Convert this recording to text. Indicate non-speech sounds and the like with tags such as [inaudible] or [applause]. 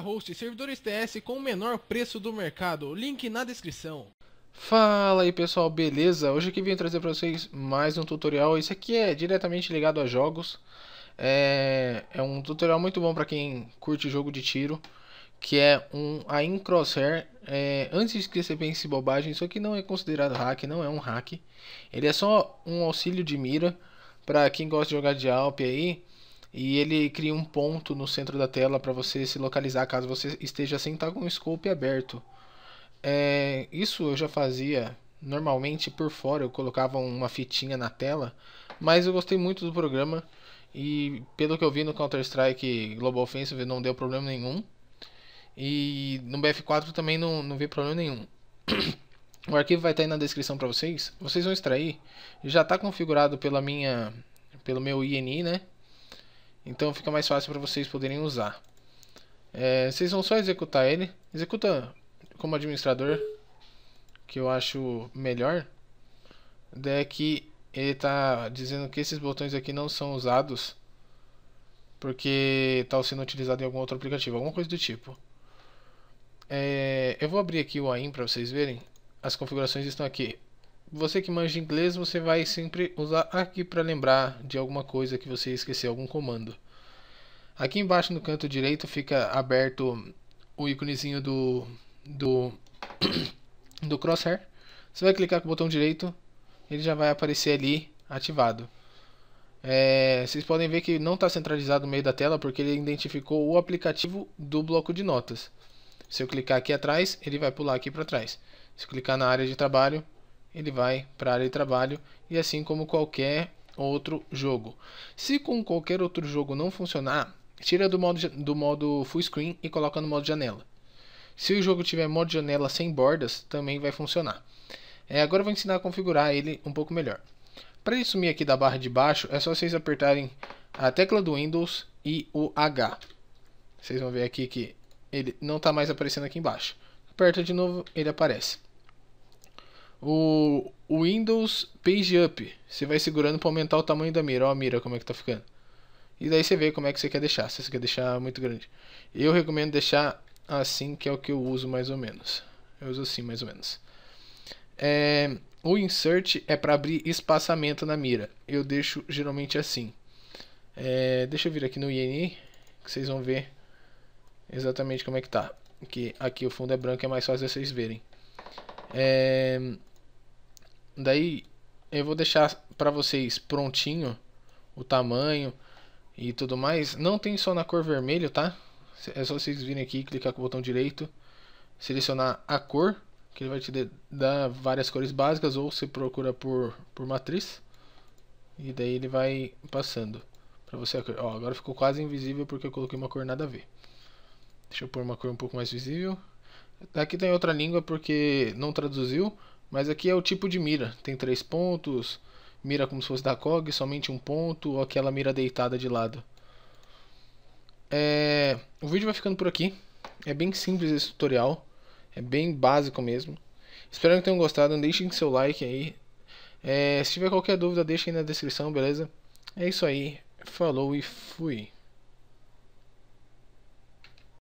Host, servidores TS com o menor preço do mercado. Link na descrição. Fala aí pessoal, beleza? Hoje aqui vim trazer para vocês mais um tutorial. Esse aqui é diretamente ligado a jogos. É, é um tutorial muito bom para quem curte jogo de tiro. Que é um AIM Crosshair. É, antes que você pense bobagem, isso aqui não é considerado hack, não é um hack. Ele é só um auxílio de mira. Para quem gosta de jogar de Alp aí, e ele cria um ponto no centro da tela para você se localizar caso você esteja sem estar tá com o scope aberto. É, isso eu já fazia normalmente por fora, eu colocava uma fitinha na tela, mas eu gostei muito do programa e pelo que eu vi no Counter-Strike Global Offensive não deu problema nenhum. E no BF4 também não, não vi problema nenhum. [coughs] O arquivo vai estar tá aí na descrição para vocês. Vocês vão extrair. Já está configurado pela minha, pelo meu INI, né? Então fica mais fácil para vocês poderem usar. É, vocês vão só executar ele. Executa como administrador, que eu acho melhor. É que ele está dizendo que esses botões aqui não são usados porque estão tá sendo utilizados em algum outro aplicativo, alguma coisa do tipo. É, eu vou abrir aqui o AIM para vocês verem. As configurações estão aqui você que manja inglês, você vai sempre usar aqui para lembrar de alguma coisa que você esqueceu, algum comando. Aqui embaixo no canto direito fica aberto o íconezinho do, do, [coughs] do crosshair. Você vai clicar com o botão direito, ele já vai aparecer ali ativado. É, vocês podem ver que não está centralizado no meio da tela porque ele identificou o aplicativo do bloco de notas. Se eu clicar aqui atrás, ele vai pular aqui para trás. Se eu clicar na área de trabalho, ele vai para a área de trabalho e assim como qualquer outro jogo. Se com qualquer outro jogo não funcionar, tira do modo, do modo full screen e coloca no modo janela. Se o jogo tiver modo janela sem bordas, também vai funcionar. É, agora eu vou ensinar a configurar ele um pouco melhor. Para ele sumir aqui da barra de baixo, é só vocês apertarem a tecla do Windows e o H. Vocês vão ver aqui que ele não está mais aparecendo aqui embaixo. Aperta de novo, ele aparece o Windows Page Up. Você vai segurando para aumentar o tamanho da mira. Olha a mira como é que tá ficando. E daí você vê como é que você quer deixar. Se você quer deixar muito grande. Eu recomendo deixar assim, que é o que eu uso mais ou menos. Eu uso assim mais ou menos. É, o insert é para abrir espaçamento na mira. Eu deixo geralmente assim. É, deixa eu vir aqui no INI, que vocês vão ver exatamente como é que tá. Que aqui o fundo é branco, é mais fácil vocês verem. É... Daí eu vou deixar para vocês prontinho o tamanho e tudo mais. Não tem só na cor vermelho, tá? É só vocês virem aqui, clicar com o botão direito, selecionar a cor, que ele vai te dar várias cores básicas, ou você procura por, por matriz, e daí ele vai passando para você Ó, agora ficou quase invisível porque eu coloquei uma cor nada a ver. Deixa eu pôr uma cor um pouco mais visível. Aqui tem outra língua porque não traduziu, mas aqui é o tipo de mira. Tem três pontos, mira como se fosse da COG, somente um ponto, ou aquela mira deitada de lado. É... O vídeo vai ficando por aqui. É bem simples esse tutorial, é bem básico mesmo. Espero que tenham gostado, deixem seu like aí. É... Se tiver qualquer dúvida, deixem na descrição, beleza? É isso aí, falou e fui.